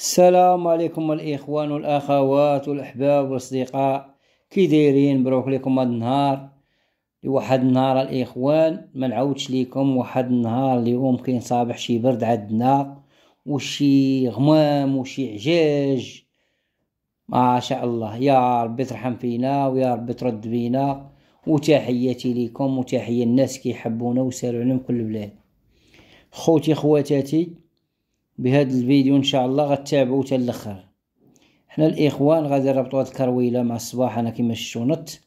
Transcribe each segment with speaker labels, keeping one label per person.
Speaker 1: السلام عليكم الاخوان والاخوات والاحباب والاصدقاء كي دايرين مبروك لكم هذا النهار لواحد النهار الاخوان ما نعاودش ليكم واحد النهار اليوم كاين صابح شي برد عندنا وشي غمام وشي عجاج ما شاء الله يا ربي ترحم فينا ويا ربي ترد بينا وتحياتي لكم وتحيه الناس كيحبونا وسالوا عليهم كل بلاد خوتي خواتاتي بهذا الفيديو ان شاء الله غتابعوا حتى الاخر حنا الاخوان غادي نربطوا هاد الكرويله مع الصباح انا كما نط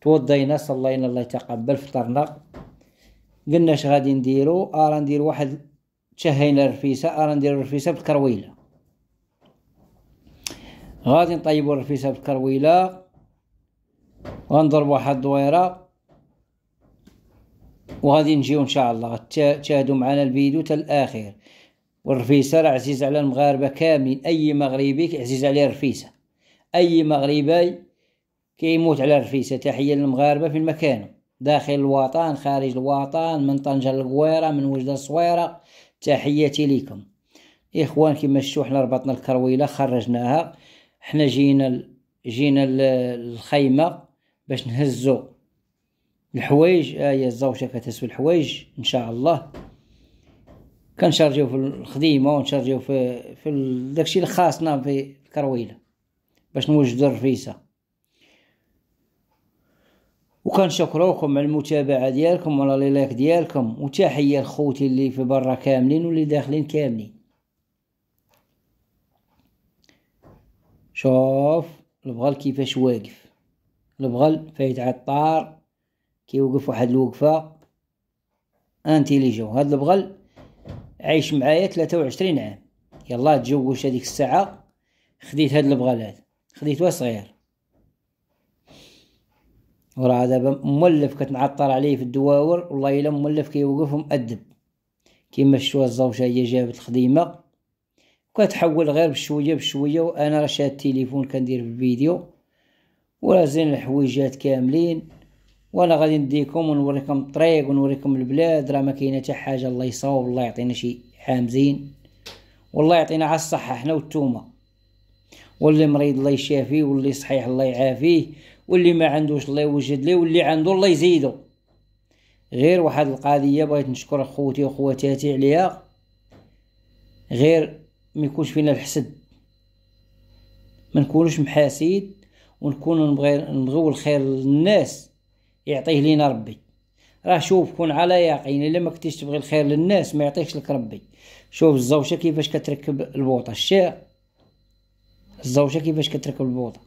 Speaker 1: توضينا صلينا الله يتقبل فطرنا قلنا اش غادي نديرو ارا آه، ندير واحد تشهينا الرفيسه ارا آه، ندير الرفيسه بالكرويله غادي نطيبو الرفيسه بالكرويله غنضرب واحد الدويره وغادي نجيو ان شاء الله تشاهدوا معنا الفيديو الاخر والرفيسة راه عزيز على المغاربة كاملين أي مغربي عزيز عليه الرفيسة أي مغربي كيموت على الرفيسة تحية للمغاربة في المكان داخل الوطن خارج الوطن من طنجة للقويرة من وجدة الصويرة تحياتي ليكم إخوان كما شتو حنا ربطنا الكرويلة خرجناها حنا جينا جينا الخيمة باش نهزو الحوايج هي آه، الزوجة كتسوي الحوايج إن شاء الله كنشارجيو في الخديمه ونشارجيو في في داكشي اللي خاصنا نعم في الكرويله باش نوجدو الرفيسه وكنشكروكم على المتابعه ديالكم وعلى لي لايك ديالكم وتحيه لخوتي اللي في برا كاملين واللي داخلين كاملين شوف البغل كيفاش واقف البغل فايت على الطار كيوقف واحد الوقفه انتيليجون هاد البغل عايش معايا 23 عام يلا تجوش هذيك الساعة خديت هاد البغالات خديت صغير وراه دابا مولف كتنعطر عليه في الدواور والله الا مولف كيوقف ومأدب كيما شتو الزوجة هي جابت الخديمة وكتحول غير بشوية بشوية وانا راه شاد التليفون كندير في الفيديو وراه زين الحويجات كاملين ولا غادي نديكم ونوريكم الطريق ونوريكم البلاد راه ما كاينه حتى حاجه الله يصاوب الله يعطينا شي حامزين زين والله يعطينا على الصحه حنا والتومه واللي مريض الله يشافيه واللي صحيح الله يعافيه واللي ما عندوش الله يوجد ليه واللي عنده الله يزيدو غير واحد القضيه بغيت نشكر خوتي وخواتاتي عليها غير ما يكونش فينا الحسد ما نكونوش محاسد ونكون نبغي نبغيو الخير للناس يعطيه لينا ربي راه شوف كون على يقين الا ما كنتيش تبغي الخير للناس ما يعطيكش لك ربي شوف الزوجه كيفاش كتركب البوطه الشيء الزوجه كيفاش كتركب البوطه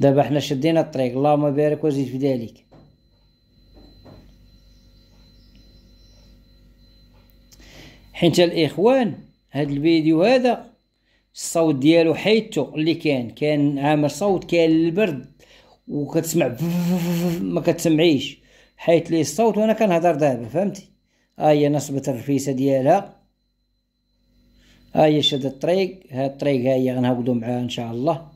Speaker 1: دابا حنا شدينا الطريق اللهم بارك وزيد في ذلك حيت الاخوان هاد الفيديو هذا الصوت ديالو حيتو اللي كان كان عامل صوت كان البرد وكتسمع ما كتسمعيش حيت لي الصوت وانا كنهضر دابا فهمتي ها آية هي نصبت الرفيسه ديالها ها آية هي شاد الطريق ها الطريق ها هي غنهبطو معاها ان شاء الله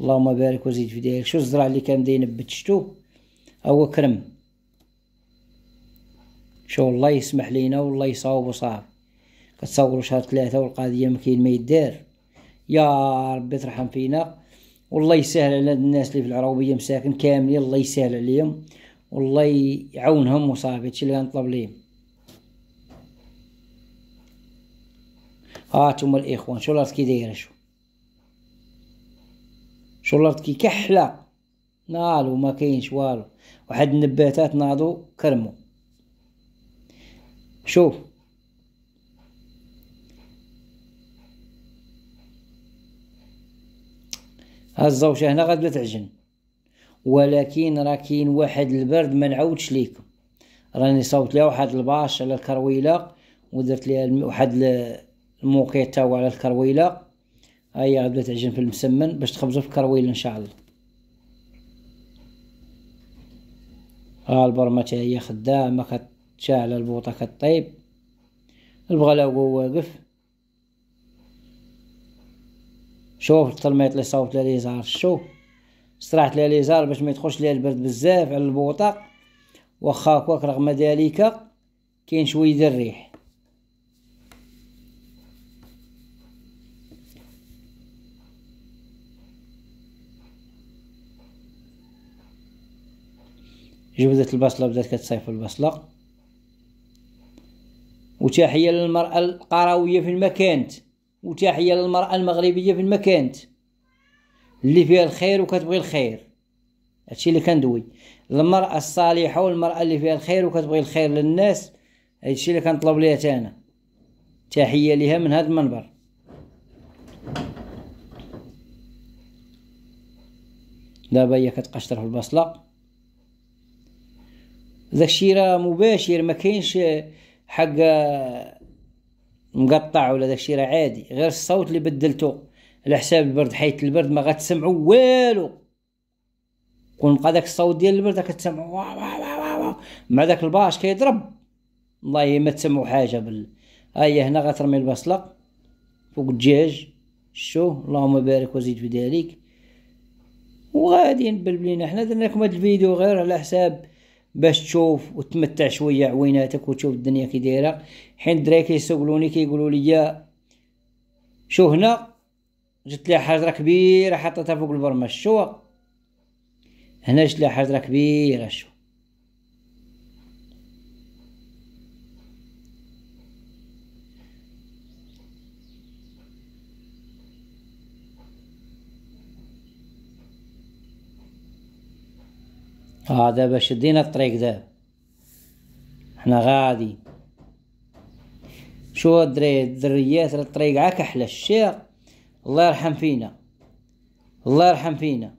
Speaker 1: اللهم بارك وزيد في ديالك شو الزرع اللي كان داين بتشتو هو كرم شو الله يسمح لينا والله يصاوب وصافي كتصوروا شهر ثلاثة والقضية ما كاين ما يدار يا ربي ترحم فينا والله يسهل على الناس اللي في العروبيه مساكن كاملين الله يسهل عليهم والله يعاونهم وصافي هادشي اللي غنطلب ليهم ها هانتوما الاخوان شو الارض كي دايره شو شو الارض كي كحله نالو ما كاينش والو واحد النباتات ناضو كرمو شوف ها الزوجة هنا غادي تعجن ولكن راه كاين واحد البرد ما نعاودش ليكم راني صوبت ليها واحد الباش على الكرويله ودرت ليها واحد الموقيته على الكرويله هي غادي تعجن في المسمن باش تخبزو في الكرويله ان شاء الله ها البرمه هي خدامه كتشعل البوطه كطيب البغلاوه واقف شوف الطلميط اللي صوبت لي ليزار شوف استراحت لي ليزار باش ما يدخلش ليها البرد بزاف على البوطا واخا هكاك رغم ذلك كاين شويه ديال الريح جبدت البصله بدات كتصيف البصله وتحيه للمراه القرويه فين ما كانت وتحيه للمراه المغربيه في ما كانت اللي فيها الخير وكتبغي الخير هادشي اللي كندوي المراه الصالحه والمراه اللي فيها الخير وكتبغي الخير للناس هادشي اللي كنطلب ليها تانا تحيه ليها من هذا المنبر دابا هي كتقشطر في البصله داكشي راه مباشر ما كاينش حق مقطع ولا داكشي راه عادي غير الصوت اللي بدلتو على حساب البرد حيت البرد ما غتسمعوا والو كون بقى داك الصوت ديال البرد كتسمعوا مع داك الباش كيضرب والله ما تسمعوا حاجه بال ها هي هنا غترمي البصله فوق الدجاج شو اللهم بارك وزيد في ذلك وغادي نبلبلينا حنا درنا لكم هذا الفيديو غير على حساب باش تشوف وتمتع شويه عويناتك وتشوف الدنيا كي دايره حين الدراري كيسولوني كيقولوا لي شو هنا جات لي حجره كبيره حطيتها فوق البرمج شو هنا جات لي حجره كبيره شو هذا باش دينا الطريق ذا احنا غادي شو دري الدريات الطريق عاك احلى الشير الله يرحم فينا الله يرحم فينا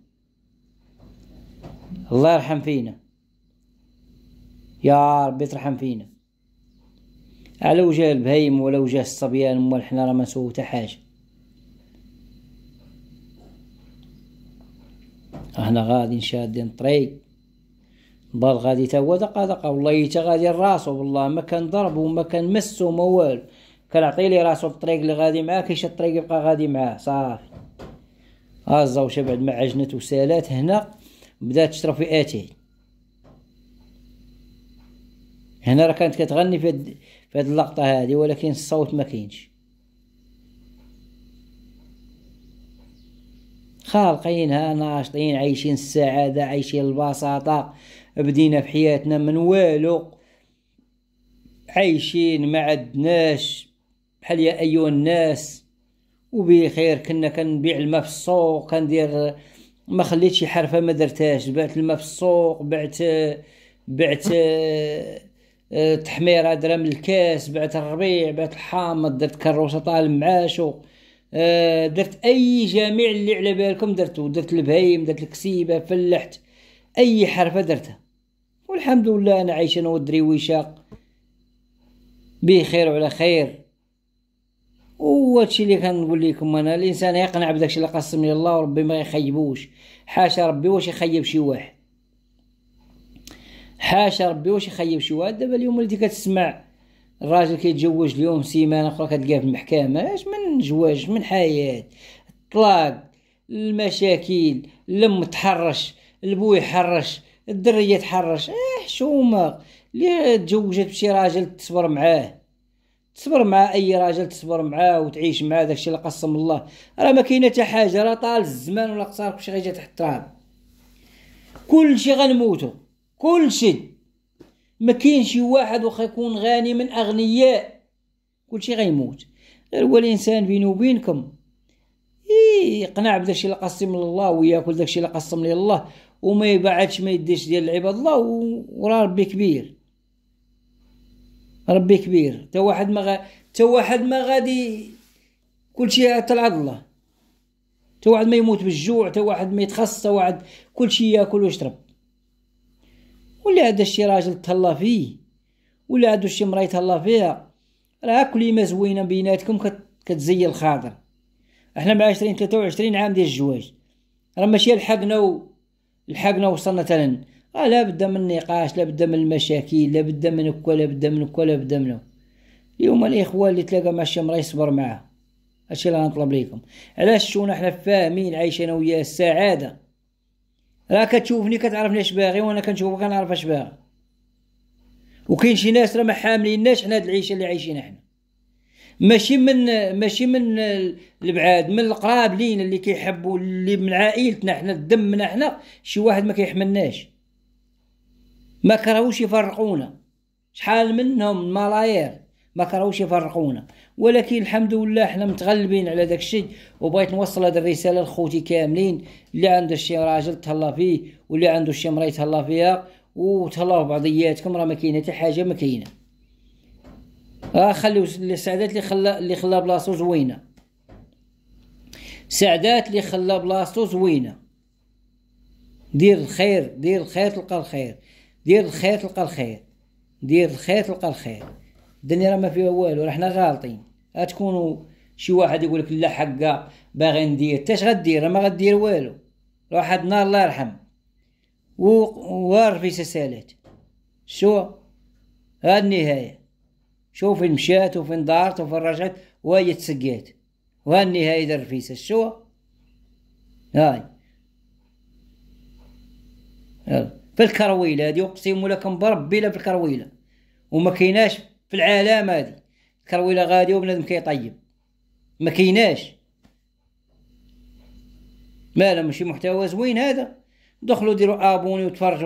Speaker 1: الله يرحم فينا يا ربي ترحم فينا على وجه البهيم ولا وجه الصبيان امال حنا راه ما نسوو حتى حاجه احنا غادي نشادين الطريق بل غادي تا هو دقا دقا والله تا غادي راسو والله ما كان ضرب ما كان مسو ما والو عطي لي راسو في الطريق اللي غادي معاه كيشد الطريق يبقى غادي معاه صافي هازا وش بعد ما عجنت وسالات هنا بدات تشرب في اتي هنا راه كانت كتغني في هاد في هاد اللقطه هادي ولكن الصوت ما كاينش خالقينها ناشطين عايشين السعاده عايشين البساطه بدينا في حياتنا من والو عايشين ما عدناش بحال يا ايها الناس وبخير كنا كنبيع الماء في السوق كندير ما خليت شي حرفه ما درتهاش بعت الماء في السوق بعت بعت آه، تحميره درهم الكاس بعت الربيع بعت الحامض درت كروسه طال معاشو آه، درت اي جميع اللي على بالكم درتو درت البهيم درت الكسيبه فلحت اي حرفه درتها والحمد لله انا عايش انا والدريويشه بخير وعلى خير وهادشي اللي كنقول لكم انا الانسان يقنع بداكشي اللي قسم لي الله وربي ما يخيبوش حاشا ربي واش يخيب شي واحد حاشا ربي واش يخيب شي واحد دابا اليوم اللي كتسمع الراجل كيتزوج اليوم سيمانه اخرى كتلقاه في المحكمه اش من زواج من حياه الطلاق المشاكل لم تحرش البو يحرش الدريه تحرش اه حشومه اللي تزوجت بشي راجل تصبر معاه تصبر مع اي راجل تصبر معاه وتعيش معاه داكشي اللي قسم الله راه ما كاينه حتى حاجه راه طال الزمان ولا قصار كلشي غيجي تحت التراب كلشي غنموتو كلشي ما كاينش شي واحد واخا يكون غني من اغنياء كلشي غيموت غير هو الانسان بيني وبينكم إيه، يقنع بداكشي اللي قسم الله وياكل داكشي اللي قسم لي الله وما يبعدش ما يديش ديال العباد الله وراه ربي كبير ربي كبير تا واحد ما غا... تا واحد ما غادي كلشي تلعب الله تا واحد ما يموت بالجوع تا واحد ما يتخص تا واحد كلشي ياكل ويشرب ولا هذا الشي راجل تهلا فيه ولا هادو شي مرا يتهلا فيها راه ما زوينه بيناتكم كتزي الخاطر احنا مع تلاتة 23 عام ديال الزواج راه ماشي لحقنا لحقنا وصلنا تلن آه لا بد من النقاش لا بد من المشاكل لا بد من كوا لا بد من كوا لا بد من
Speaker 2: اليوم الاخوه
Speaker 1: اللي تلاقى مع راه يصبر معاه هادشي اللي نطلب ليكم علاش شونا حنا فاهمين عايش انا وياه السعاده راه كتشوفني كتعرفني اش باغي وانا كنشوفك كنعرف اش باغي وكاين شي ناس راه ما حامليناش حنا هاد العيشه اللي عايشينها حنا ماشي من ماشي من البعاد من القراب لينا اللي كيحبوا اللي من عائلتنا حنا الدم من حنا شي واحد ما كيحملناش ما كرهوش يفرقونا شحال منهم ملاير ما كرهوش يفرقونا ولكن الحمد لله حنا متغلبين على داك الشيء وبغيت نوصل هذه الرساله لخوتي كاملين اللي عنده شي راجل تهلا فيه واللي عنده شي مريض تهلا فيها وتهلاو بعضياتكم راه ما كاينه حتى حاجه ما كاينه راه خلو سعدات اللي خلا اللي خلا بلاصتو زوينه سعدات اللي خلا بلاصتو زوينه دير الخير دير الخير تلقى الخير دير الخير تلقى الخير دير الخير تلقى الخير الدنيا راه ما فيها والو راه حنا غالطين غتكونوا شي واحد يقول لك لا حقا باغي ندير تاش غدير ما غدير والو حد النهار الله يرحم وار في سالات شو هاد النهايه شوف فين مشات وفين دارت وفين رجعت وهي تسقيت وهالنهاية دار الرفيسة الشوا هاي في الكرويلة هادي أقسم لكم بربي لا في الكرويلة وما كيناش في العالم هادي الكرويلة غادي وبنادم كيطيب ما كيناش مالا ماشي محتوى زوين هذا دخلوا ديروا ابوني وتفرجوا